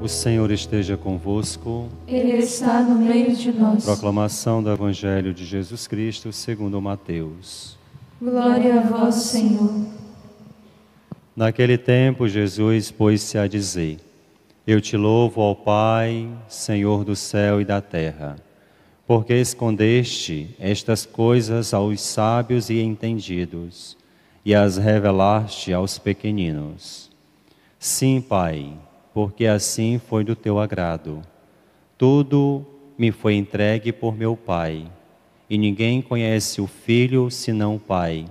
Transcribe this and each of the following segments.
O Senhor esteja convosco. Ele está no meio de nós. Proclamação do Evangelho de Jesus Cristo, segundo Mateus. Glória a vós, Senhor. Naquele tempo, Jesus pôs-se a dizer: Eu te louvo, ó Pai, Senhor do céu e da terra, porque escondeste estas coisas aos sábios e entendidos e as revelaste aos pequeninos. Sim, Pai, porque assim foi do teu agrado. Tudo me foi entregue por meu Pai, e ninguém conhece o Filho senão o Pai,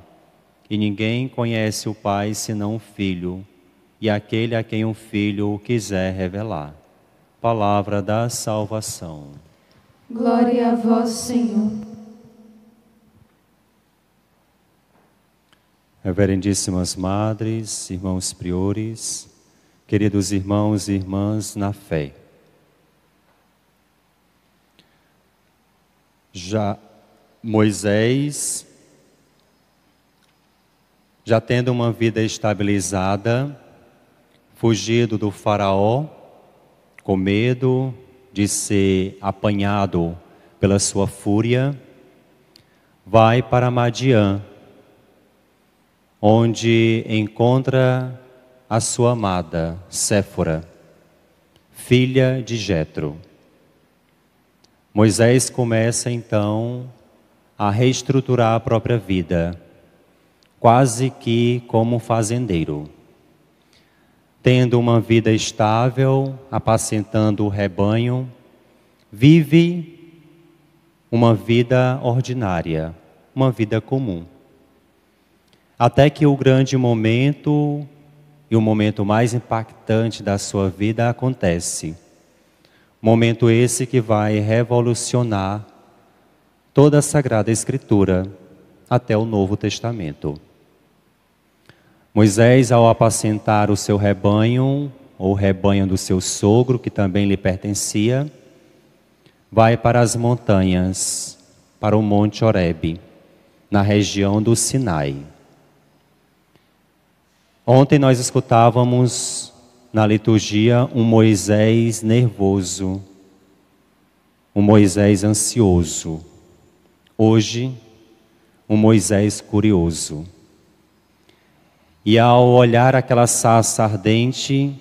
e ninguém conhece o Pai senão o Filho, e aquele a quem o Filho o quiser revelar. Palavra da salvação. Glória a vós, Senhor. Reverendíssimas Madres, irmãos priores, queridos irmãos e irmãs na fé. Já Moisés, já tendo uma vida estabilizada, fugido do Faraó, com medo de ser apanhado pela sua fúria, vai para Madiã, onde encontra a sua amada Séfora, filha de Jetro. Moisés começa então a reestruturar a própria vida, quase que como fazendeiro. Tendo uma vida estável, apacentando o rebanho, vive uma vida ordinária, uma vida comum. Até que o grande momento e o momento mais impactante da sua vida acontece. Momento esse que vai revolucionar toda a Sagrada Escritura até o Novo Testamento. Moisés, ao apacentar o seu rebanho, ou rebanho do seu sogro, que também lhe pertencia, vai para as montanhas, para o Monte Horebe, na região do Sinai. Ontem nós escutávamos na liturgia um Moisés nervoso, um Moisés ansioso. Hoje, um Moisés curioso. E ao olhar aquela sarça ardente,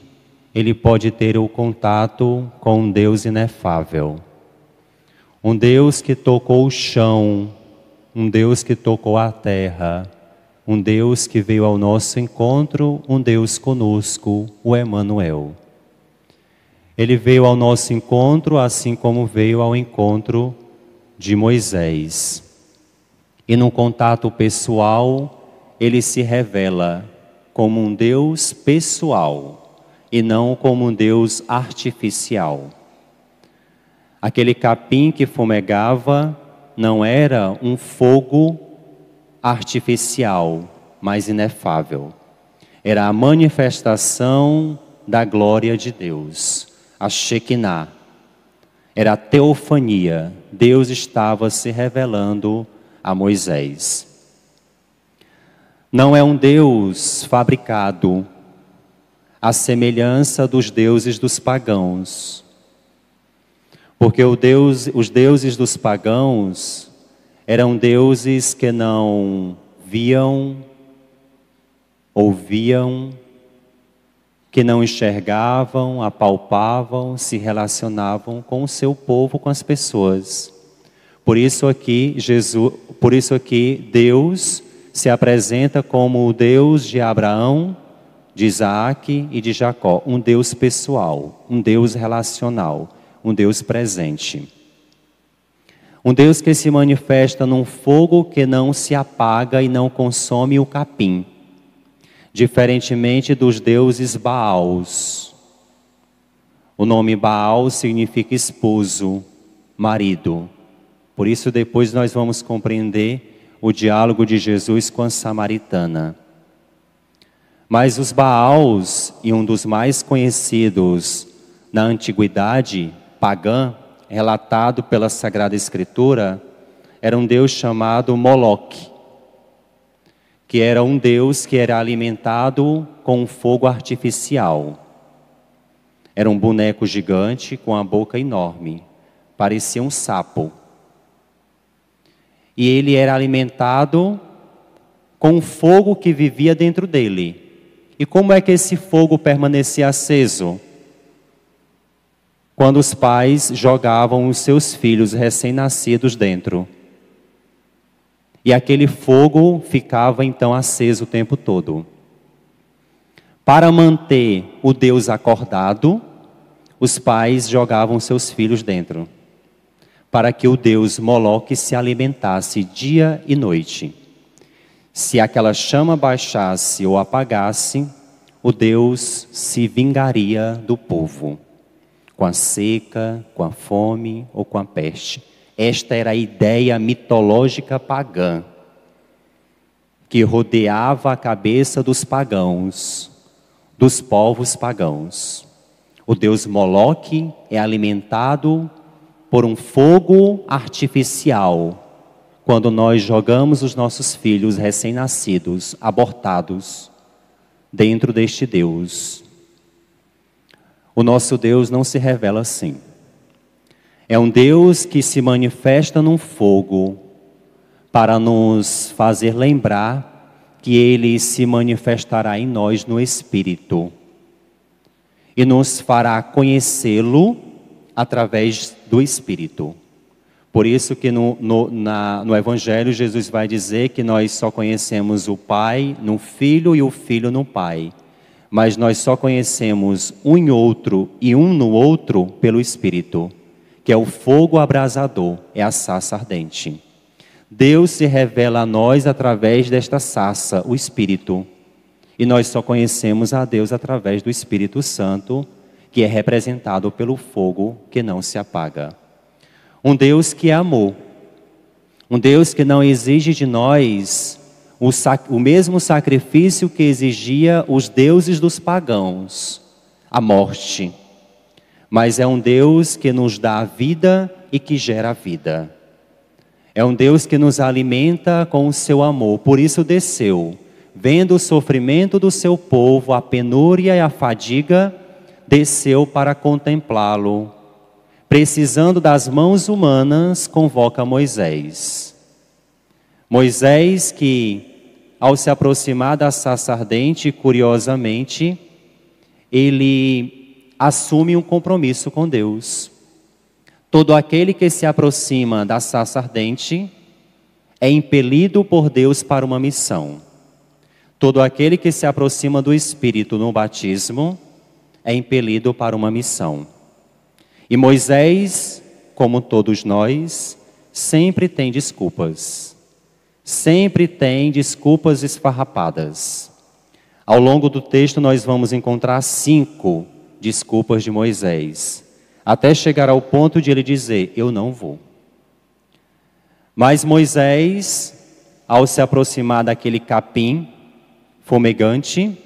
ele pode ter o contato com um Deus inefável. Um Deus que tocou o chão, um Deus que tocou a terra um Deus que veio ao nosso encontro, um Deus conosco, o Emanuel. Ele veio ao nosso encontro, assim como veio ao encontro de Moisés. E num contato pessoal, ele se revela como um Deus pessoal e não como um Deus artificial. Aquele capim que fumegava não era um fogo artificial, mas inefável. Era a manifestação da glória de Deus, a Shekinah. Era a teofania, Deus estava se revelando a Moisés. Não é um Deus fabricado à semelhança dos deuses dos pagãos. Porque Deus, os deuses dos pagãos eram deuses que não viam, ouviam, que não enxergavam, apalpavam, se relacionavam com o seu povo, com as pessoas. Por isso aqui Jesus, por isso aqui Deus se apresenta como o Deus de Abraão, de Isaac e de Jacó, um Deus pessoal, um Deus relacional, um Deus presente. Um Deus que se manifesta num fogo que não se apaga e não consome o capim, diferentemente dos deuses Baals. O nome Baal significa esposo, marido. Por isso, depois nós vamos compreender o diálogo de Jesus com a samaritana. Mas os Baals, e um dos mais conhecidos na antiguidade pagã, relatado pela Sagrada Escritura era um deus chamado Moloque, que era um deus que era alimentado com fogo artificial. Era um boneco gigante com a boca enorme, parecia um sapo. E ele era alimentado com o fogo que vivia dentro dele. E como é que esse fogo permanecia aceso? quando os pais jogavam os seus filhos recém-nascidos dentro. E aquele fogo ficava então aceso o tempo todo. Para manter o Deus acordado, os pais jogavam seus filhos dentro, para que o Deus Moloque se alimentasse dia e noite. Se aquela chama baixasse ou apagasse, o Deus se vingaria do povo com a seca, com a fome ou com a peste. Esta era a ideia mitológica pagã que rodeava a cabeça dos pagãos, dos povos pagãos. O deus Moloque é alimentado por um fogo artificial quando nós jogamos os nossos filhos recém-nascidos, abortados, dentro deste Deus. O nosso Deus não se revela assim. É um Deus que se manifesta num fogo para nos fazer lembrar que ele se manifestará em nós no Espírito e nos fará conhecê-lo através do Espírito. Por isso que no, no, na, no Evangelho Jesus vai dizer que nós só conhecemos o Pai no Filho e o Filho no Pai mas nós só conhecemos um em outro e um no outro pelo Espírito, que é o fogo abrasador, é a sassa ardente. Deus se revela a nós através desta sassa, o Espírito. E nós só conhecemos a Deus através do Espírito Santo, que é representado pelo fogo que não se apaga. Um Deus que é amor. Um Deus que não exige de nós o, sac... o mesmo sacrifício que exigia os deuses dos pagãos, a morte. Mas é um Deus que nos dá a vida e que gera a vida. É um Deus que nos alimenta com o seu amor, por isso desceu, vendo o sofrimento do seu povo, a penúria e a fadiga, desceu para contemplá-lo. Precisando das mãos humanas, convoca Moisés. Moisés, que ao se aproximar da sassa ardente, curiosamente, ele assume um compromisso com Deus. Todo aquele que se aproxima da sassa ardente é impelido por Deus para uma missão. Todo aquele que se aproxima do Espírito no batismo é impelido para uma missão. E Moisés, como todos nós, sempre tem desculpas sempre tem desculpas esfarrapadas. Ao longo do texto, nós vamos encontrar cinco desculpas de Moisés, até chegar ao ponto de ele dizer: Eu não vou. Mas Moisés, ao se aproximar daquele capim fumegante,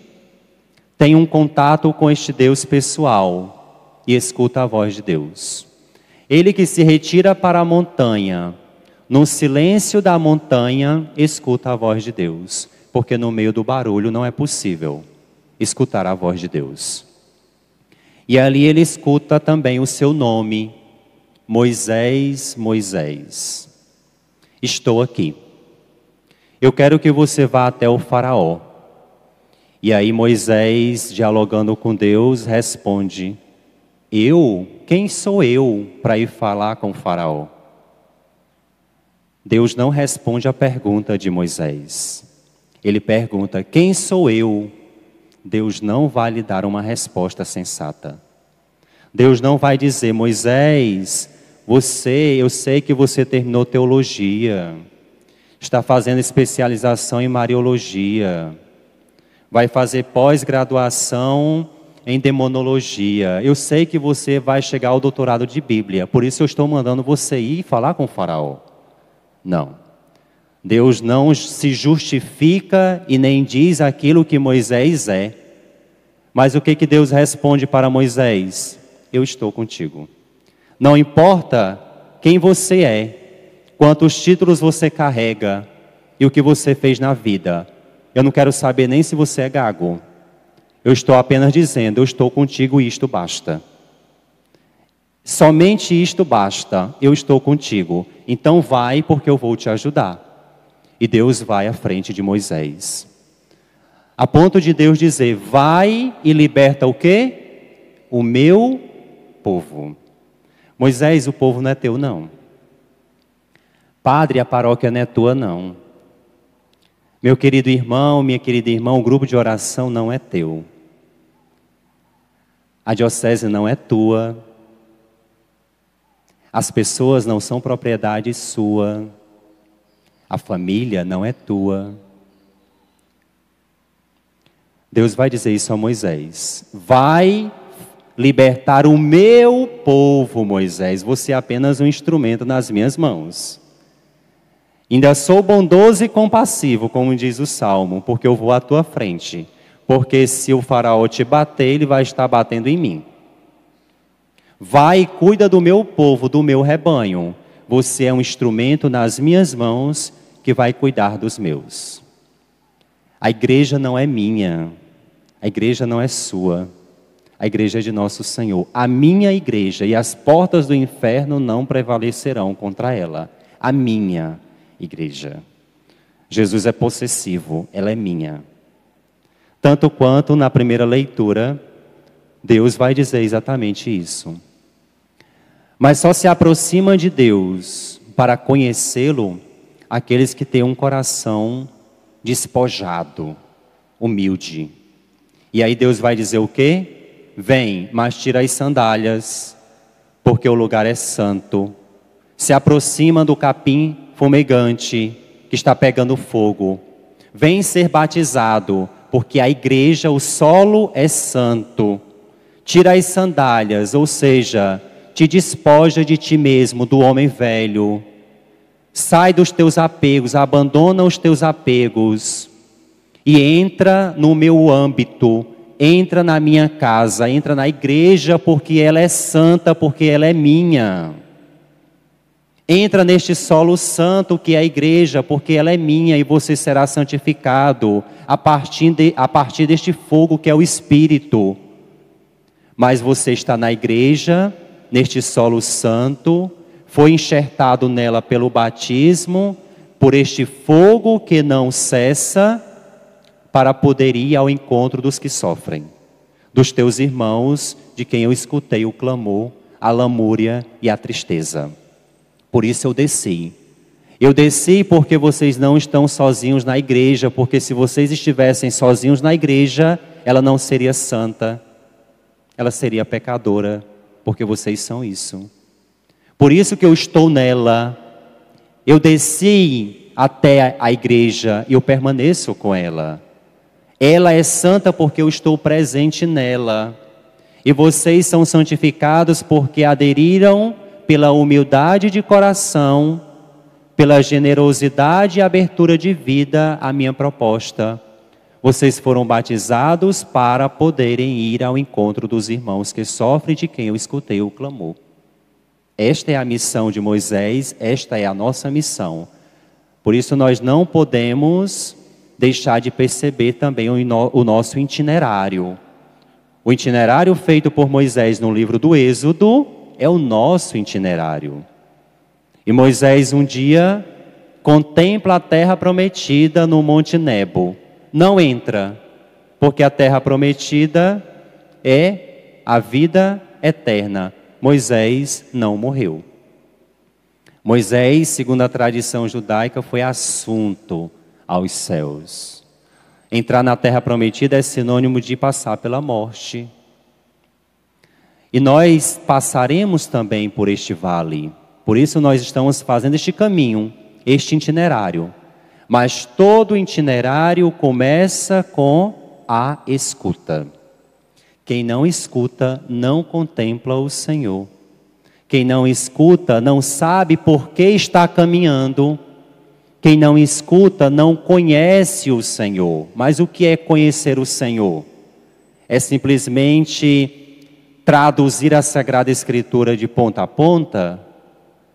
tem um contato com este Deus pessoal e escuta a voz de Deus. Ele que se retira para a montanha no silêncio da montanha, escuta a voz de Deus, porque no meio do barulho não é possível escutar a voz de Deus. E ali ele escuta também o seu nome, Moisés, Moisés. Estou aqui. Eu quero que você vá até o Faraó. E aí Moisés, dialogando com Deus, responde: Eu? Quem sou eu para ir falar com o Faraó? Deus não responde à pergunta de Moisés. Ele pergunta: Quem sou eu? Deus não vai lhe dar uma resposta sensata. Deus não vai dizer: Moisés, você, eu sei que você terminou teologia, está fazendo especialização em Mariologia, vai fazer pós-graduação em demonologia. Eu sei que você vai chegar ao doutorado de Bíblia, por isso eu estou mandando você ir falar com o Faraó. Não. Deus não se justifica e nem diz aquilo que Moisés é. Mas o que, que Deus responde para Moisés? Eu estou contigo. Não importa quem você é, quantos títulos você carrega e o que você fez na vida. Eu não quero saber nem se você é gago. Eu estou apenas dizendo, eu estou contigo e isto basta. Somente isto basta, eu estou contigo. Então vai, porque eu vou te ajudar. E Deus vai à frente de Moisés. A ponto de Deus dizer: Vai e liberta o quê? O meu povo. Moisés, o povo não é teu, não. Padre, a paróquia não é tua, não. Meu querido irmão, minha querida irmã, o grupo de oração não é teu. A diocese não é tua, as pessoas não são propriedade sua. A família não é tua. Deus vai dizer isso a Moisés: Vai libertar o meu povo, Moisés. Você é apenas um instrumento nas minhas mãos. Ainda sou bondoso e compassivo, como diz o salmo, porque eu vou à tua frente. Porque se o faraó te bater, ele vai estar batendo em mim. Vai e cuida do meu povo, do meu rebanho. Você é um instrumento nas minhas mãos que vai cuidar dos meus. A igreja não é minha. A igreja não é sua. A igreja é de nosso Senhor. A minha igreja e as portas do inferno não prevalecerão contra ela. A minha igreja. Jesus é possessivo, ela é minha. Tanto quanto na primeira leitura, Deus vai dizer exatamente isso. Mas só se aproxima de Deus para conhecê-lo aqueles que têm um coração despojado, humilde. E aí Deus vai dizer o quê? Vem, mas tira as sandálias, porque o lugar é santo. Se aproxima do capim fumegante que está pegando fogo. Vem ser batizado, porque a igreja, o solo é santo. Tira as sandálias, ou seja, te despoja de ti mesmo, do homem velho. Sai dos teus apegos, abandona os teus apegos e entra no meu âmbito, entra na minha casa, entra na igreja, porque ela é santa, porque ela é minha. Entra neste solo santo que é a igreja, porque ela é minha e você será santificado a partir, de, a partir deste fogo que é o Espírito. Mas você está na igreja neste solo santo, foi enxertado nela pelo batismo, por este fogo que não cessa, para poder ir ao encontro dos que sofrem, dos teus irmãos, de quem eu escutei o clamor, a lamúria e a tristeza. Por isso eu desci. Eu desci porque vocês não estão sozinhos na igreja, porque se vocês estivessem sozinhos na igreja, ela não seria santa, ela seria pecadora, porque vocês são isso. Por isso que eu estou nela. Eu desci até a igreja e eu permaneço com ela. Ela é santa porque eu estou presente nela. E vocês são santificados porque aderiram pela humildade de coração, pela generosidade e abertura de vida à minha proposta. Vocês foram batizados para poderem ir ao encontro dos irmãos que sofrem de quem eu escutei o clamor. Esta é a missão de Moisés, esta é a nossa missão. Por isso nós não podemos deixar de perceber também o, nosso itinerário. O itinerário feito por Moisés no livro do Êxodo é o nosso itinerário. E Moisés um dia contempla a terra prometida no Monte Nebo não entra, porque a terra prometida é a vida eterna. Moisés não morreu. Moisés, segundo a tradição judaica, foi assunto aos céus. Entrar na terra prometida é sinônimo de passar pela morte. E nós passaremos também por este vale. Por isso nós estamos fazendo este caminho, este itinerário mas todo itinerário começa com a escuta. Quem não escuta não contempla o Senhor. Quem não escuta não sabe por que está caminhando. Quem não escuta não conhece o Senhor. Mas o que é conhecer o Senhor? É simplesmente traduzir a Sagrada Escritura de ponta a ponta?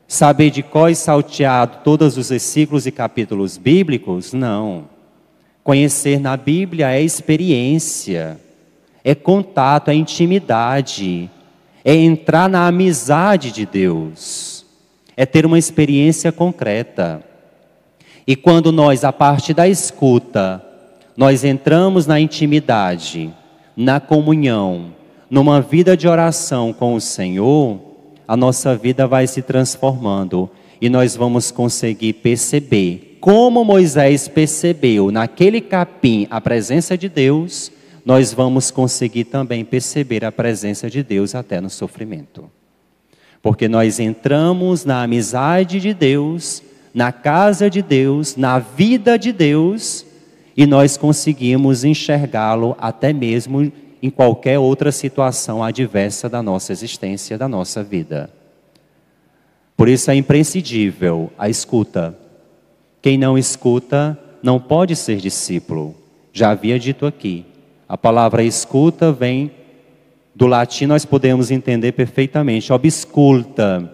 saber de cor e é salteado todos os versículos e capítulos bíblicos? Não. Conhecer na Bíblia é experiência, é contato, é intimidade, é entrar na amizade de Deus, é ter uma experiência concreta. E quando nós, a parte da escuta, nós entramos na intimidade, na comunhão, numa vida de oração com o Senhor, a nossa vida vai se transformando e nós vamos conseguir perceber, como Moisés percebeu naquele capim a presença de Deus, nós vamos conseguir também perceber a presença de Deus até no sofrimento. Porque nós entramos na amizade de Deus, na casa de Deus, na vida de Deus, e nós conseguimos enxergá-lo até mesmo em qualquer outra situação adversa da nossa existência, da nossa vida. Por isso é imprescindível a escuta. Quem não escuta não pode ser discípulo. Já havia dito aqui. A palavra escuta vem do latim, nós podemos entender perfeitamente. Obsculta,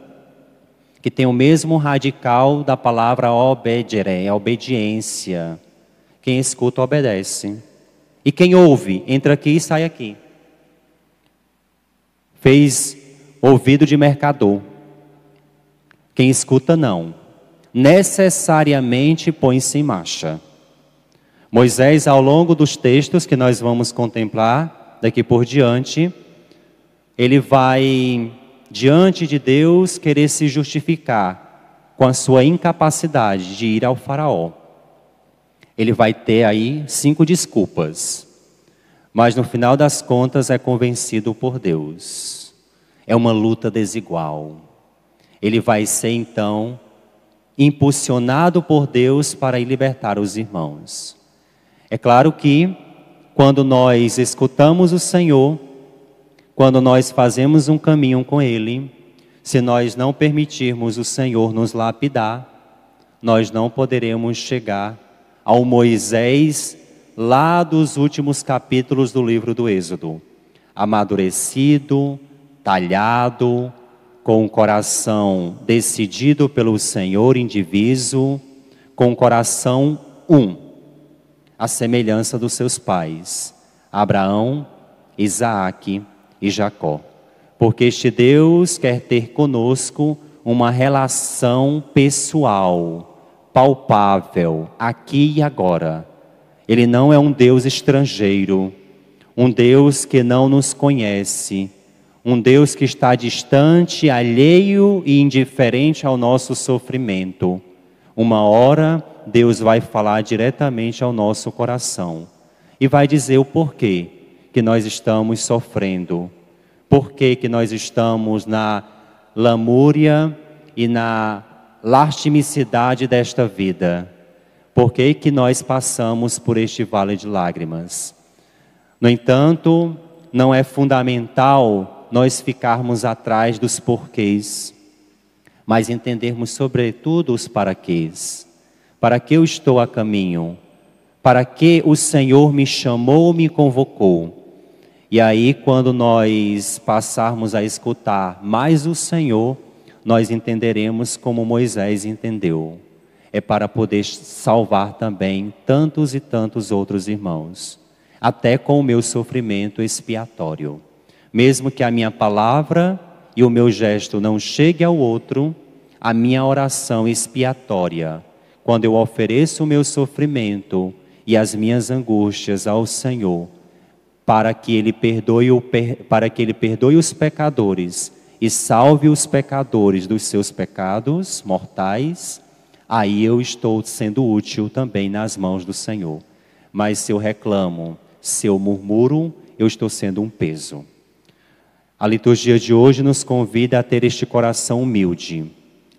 que tem o mesmo radical da palavra obedere, é obediência. Quem escuta obedece. E quem ouve, entra aqui e sai aqui. Fez ouvido de mercador. Quem escuta, não. Necessariamente põe-se em marcha. Moisés, ao longo dos textos que nós vamos contemplar daqui por diante, ele vai, diante de Deus, querer se justificar com a sua incapacidade de ir ao Faraó ele vai ter aí cinco desculpas. Mas no final das contas é convencido por Deus. É uma luta desigual. Ele vai ser então impulsionado por Deus para ir libertar os irmãos. É claro que quando nós escutamos o Senhor, quando nós fazemos um caminho com Ele, se nós não permitirmos o Senhor nos lapidar, nós não poderemos chegar ao Moisés lá dos últimos capítulos do livro do Êxodo, amadurecido, talhado, com o coração decidido pelo Senhor indiviso, com o coração um, à semelhança dos seus pais, Abraão, Isaac e Jacó. Porque este Deus quer ter conosco uma relação pessoal palpável, aqui e agora. Ele não é um Deus estrangeiro, um Deus que não nos conhece, um Deus que está distante, alheio e indiferente ao nosso sofrimento. Uma hora, Deus vai falar diretamente ao nosso coração e vai dizer o porquê que nós estamos sofrendo, porquê que nós estamos na lamúria e na lastimicidade desta vida. Por que, que nós passamos por este vale de lágrimas? No entanto, não é fundamental nós ficarmos atrás dos porquês, mas entendermos sobretudo os paraquês. Para que eu estou a caminho? Para que o Senhor me chamou, me convocou? E aí, quando nós passarmos a escutar mais o Senhor, nós entenderemos como Moisés entendeu. É para poder salvar também tantos e tantos outros irmãos, até com o meu sofrimento expiatório. Mesmo que a minha palavra e o meu gesto não chegue ao outro, a minha oração expiatória, quando eu ofereço o meu sofrimento e as minhas angústias ao Senhor, para que ele perdoe, o, para que ele perdoe os pecadores e salve os pecadores dos seus pecados mortais, aí eu estou sendo útil também nas mãos do Senhor. Mas se eu reclamo, se eu murmuro, eu estou sendo um peso. A liturgia de hoje nos convida a ter este coração humilde,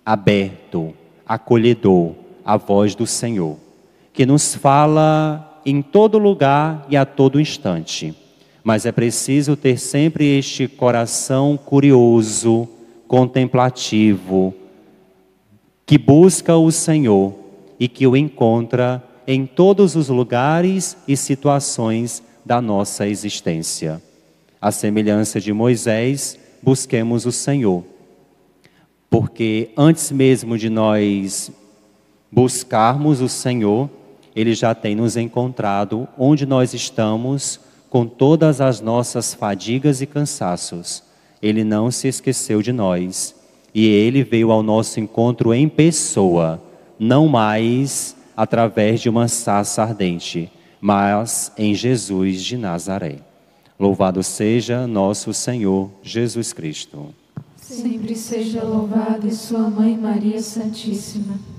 aberto, acolhedor à voz do Senhor, que nos fala em todo lugar e a todo instante. Mas é preciso ter sempre este coração curioso, contemplativo, que busca o Senhor e que o encontra em todos os lugares e situações da nossa existência. À semelhança de Moisés, busquemos o Senhor. Porque antes mesmo de nós buscarmos o Senhor, Ele já tem nos encontrado onde nós estamos, com todas as nossas fadigas e cansaços. Ele não se esqueceu de nós. E ele veio ao nosso encontro em pessoa, não mais através de uma saça ardente, mas em Jesus de Nazaré. Louvado seja nosso Senhor Jesus Cristo. Sempre seja louvado e sua mãe Maria Santíssima.